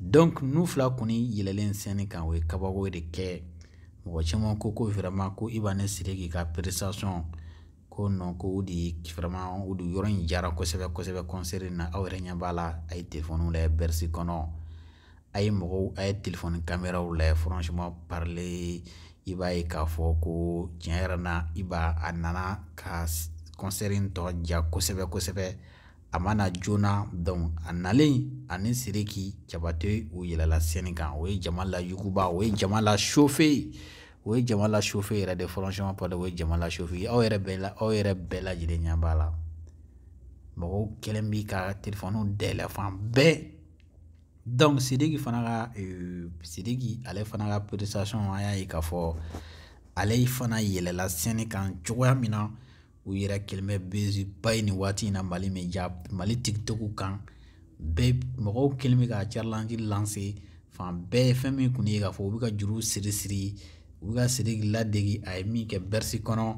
donc n'u fila kɔni yɛlɛlen sɛni kan o ye kabako de kɛ mɔgɔ caman ko ko vraiment ko i b'a ne siri k'i ka prestation ko non ko o de vraiment o de yɔrɔ in jara kosɛbɛ kosɛbɛ concert in na aw yɛrɛ ɲɛ b'a la a ye téléphone lajɛ bersi kɔnɔ a ye mɔgɔw a ye téléphone caméraw lajɛ franchement parler i b'a ye k'a fɔ ko tiɲɛ yɛrɛ na i b'a a nana ka concert in tɔ ja kosɛbɛ kosɛbɛ a mana joona donc a nalen ani siriki jabate u yɛlɛla sɛni kan o ye jama layuguba o ye jama la chauffe o ye jama la chauffe yɛrɛ de franchement parler o ye jama la chauffe aw yɛrɛ bɛɛ la aw yɛrɛ bɛɛ lajɛlen ɲɛ b'a la mɔgɔw kelen b'i ka telefɔniw dayɛlɛ fan bɛɛ donc sidiki fana ka euh, sidiki ale fana ka prestation an y'a ye k'a fɔ ale fana yɛlɛla sɛni kan cogoya min na u yɛrɛ kɛlen bɛ bezuba ye nin waati in na mali min ja mali tigitɔgɔw kan bɛɛ mɔgɔw kɛlen bɛ ka carilanci lanse fan bɛɛ fɛn min kun ye k'a fɔ u bɛ ka juruw siri siri u bɛ ka sidiki ladege a ye min kɛ bɛrisi kɔnɔ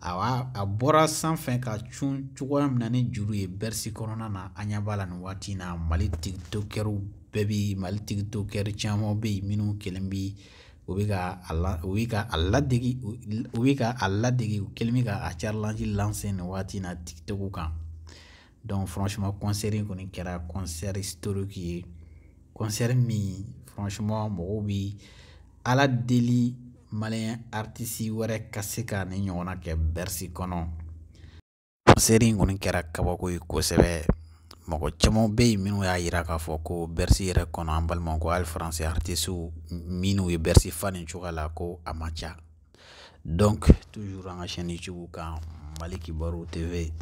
awa a bɔra sanfɛ ka cun cogoya min na ni juru ye bɛrisi kɔnɔna na an ɲɛ b'a la nin waati in na mali tigitokɛriw bɛɛ bi mali tigitokɛri caman bɛ yen minnu kelen bi u be ka a la u bɛ ka a ka a ladege u kɛlen bɛ lanse na tiktok kan donc franchement concert in kɔni kɛra concert historique ye concert min franchement mɔgɔw be ala deli maliyɛn artiste wɛrɛ ka se ka ni ɲɔgɔnna kɛ bersi kɔnɔ concert in kɔni kɛra kabako ye kosɛbɛ mɔgɔ caman bɛ yen minnu y'a yira k'a fɔ ko bersi yɛrɛ kɔnɔ an balimaw ko hali faransi artisiw minnu ye bersi fa nin cogoya la ko a man ca donc toujours an ka chaîne youtube kan mali kibaru tv